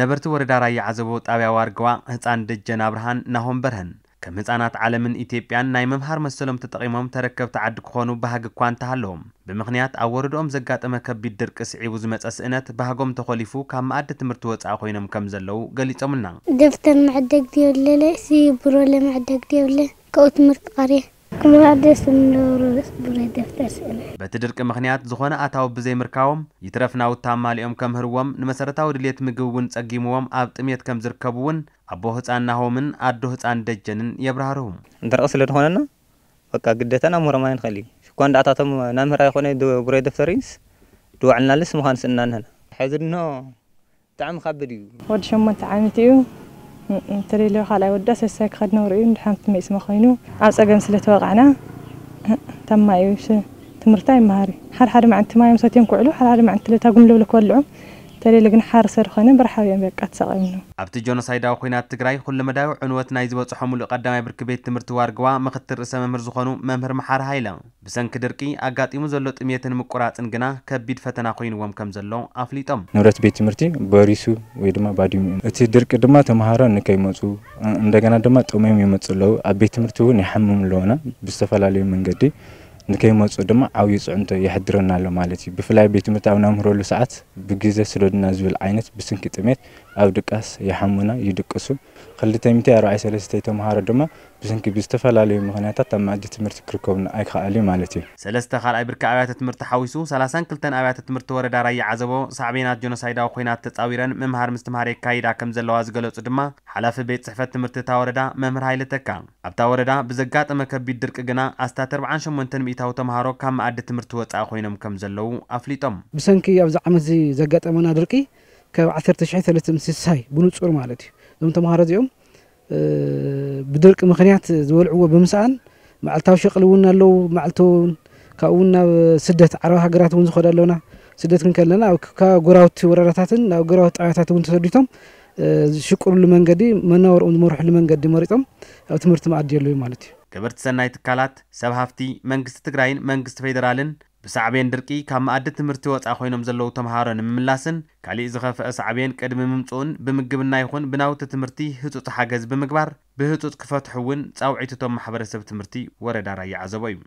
ነበርቲ ወረዳ ራያ ዓዘቦ ጣብያ ዋርግዋ ህፃን ደጀን ኣብርሃን ናሆም በርህን ከም ህፃናት ዓለምን ኢትዮጵያን ናይ ምምሃር መሰሎም ተጠቒሞም ተረከብቲ ዓዲ ክኾኑ ባህግ እኳ እንተሃለዎም ብምኽንያት ኣብ ወረድኦም ዘጋጠመ ከቢድ ድርቂ ስዒቡ ዝመፀ ስእነት ባህጎም ተኸሊፉ ካብ መኣዲ ትምህርቲ ወፃኢ ኮይኖም ከም ዘለው ገሊፆምልና ደብተር መዕደግ ድየብለለ ሲቡሮ ለመዕደግ ድየብለ ካብኡ ትምህርቲ ቀሪየ በቲ ድርቂ ምክንያት ዝኾነ ኣታዊ ብዘይ ምርካቦም ይትረፍ ናውቲ ኣማሊኦም ንመሰረታዊ ድሌት ምግቢ እውን ጸጊምዎም ኣብ ጥሜት ከም ዝርከቡ እውን ኣቦ ህፃን ናሆምን ኣዶ ህፃን ደጀንን የብራህርሁ እንተረቂ ስለ ዝኾነና በቃ ግደታ ናብ ምህሮማ ንኽእል እዩ ሽኳ እንዳኣታቶም ናብ ምህራ ይኮነ ጉረይ ደፍተሪስ ድዋዕልናልስ ምዃንስ እናንህና ሕዚ ድኖ ብጣዕሚ ካበድ እዩ ወዲ ሸሞንተ ዓመት እዩ እንተደልዩ ካልኣይ ወዳ ሰሳይ ክኸድ ነብሪ እዩ ንድሓንቲ መእስመ ኮይኑ ኣብ ፀገም ስለ ተወቃዕና ታብ ማይ እዩ ትምህርቲ ኣይመሃር እዩ ሓደሓደ መዓንቲ ማዮም ሰትዮም ክውዕሉ ሓደሓደ መዓንቲ ለታ ጉምለብለ ክበልዑ እንተደለ ግን ሓረሰር ኮነ እዮም በቃ ተሰቐምኑ ኣብቲ ጆኖሳይዳዊ ኩናት ትግራይ ኩሉ መዳዊ ዕንወት ናይ ዝበፅሖ ሙሉእ ቀዳማይ ብርኪ ቤት ትምህርቲ ዋርግዋ ምክትል ርእሰ መምህር ዝኾኑ መምህር መሓር ሃይለ ብሰንኪ ድርቂ ኣጋጢሙ ዘሎ ጥሜትን ምቁራፅን ግና ከቢድ ፈተና ኮይንዎም ከም ዘሎ ኣፍሊጦም ንብረት ቤት ትምህርቲ በሪሱ ወይ ድማ ባድዩ እቲ ድርቂ ድማ ተምሃሮ ንከይመፁ እንደገና ድማ ጥሙዮም ይመፁ ኣለዉ ኣብ ቤት ትምህርቲ እውን ይሓምም ኣለዎና ብዝተፈላለዩ መንገዲ ንከይመፁ ድማ ዓብዪ ፅዕንቶ የሕድረና ኣሎ ማለት እዩ ብፍላይ ቤት ትምህርቲ ኣብ ናምህረሉ ሰዓት ብግዜ ስለድና ዝብል ዓይነት ብስንኪ ጥሜት ኣብ ድቃስ ይሓሙና ይድቅሱ 243 ተምሃሮ ድማ ብሰንኪ ብዝተፈላለዩ ምክንያታት ኣብ መኣዲ ትምህርቲ ክርከቡ ኣይከኣል እዩ ማለት እዩ ሰለስተ ካልኣይ ብርኪ ኣብያተ ትምህርቲ ሓዊሱ 32 ኣብያተ ትምህርቲ ወረዳ ራያ ዓዘቦ ሳዕቤናት ጆኖሳይዳዊ ኩናት ተፃዊረን ምምሃር ምስትምሃር የካይዳ ከም ዘለዋ ዝገለጹ ድማ ሓላፊ ቤት ፅሕፈት ትምህርቲ እታ ወረዳ መምህር ሃይለ ተካ ኣብታ ወረዳ ብዘጋጠመ ከቢድ ድርቂ ግና ኣስታ 48 ሚእታዊ ተምሃሮ ካብ መኣዲ ትምህርቲ ወፃኢ ኮይኖም ከም ዘለዉ ኣፍሊጦም ብሰንኪ ኣብዚ ዓመት ዘጋጠመና ድርቂ ካብ 10360 ብንፁር ማለት እዩ እዞም ተምሃሮ እዚኦም ብድርቂ ምክንያት ዝበልዕዎ ብምስኣን መዓልታዊ ሸቕሊ እውን ኣለዉ መዓልቲ እውን ካብኡ እውን ናብ ስደት ዓረብ ሃገራት እውን ዝኸዱ ኣለውና ስደት ክንከለና ካብ ጎራውቲ ወረዳታትን ናብ ጎራውቲ ጣብያታት እውን ተሰዲቶም ዝሽቅርሉ መንገዲ መናበርኦም ዝመርሕሉ መንገዲ መሪፆም ኣብ ትምህርቲ መኣዲ ኣለዩ ማለት እዩ ገበርቲ ሰናይ ትካላት ሰብ ሃፍቲ መንግስቲ ትግራይን መንግስቲ ፌደራልን ብሳዕቤን ድርቂ ካብ ማኣዲ ትምህርቲ ወፃኢ ኮይኖም ዘለዉ ተምሃሮ ንምምላስን ካሊእ ዝኸፍአ ሳዕቤን ቅድሚ ምምፅኡን ብምግብና ይኹን ብናውቲ ትምህርቲ ህፁፅ ሓገዝ ብምግባር ብህፁፅ ክፈትሑ እውን ፃውዒትቶም ማሕበረሰብ ትምህርቲ ወረዳ ራያ ዓዘቦ እዩ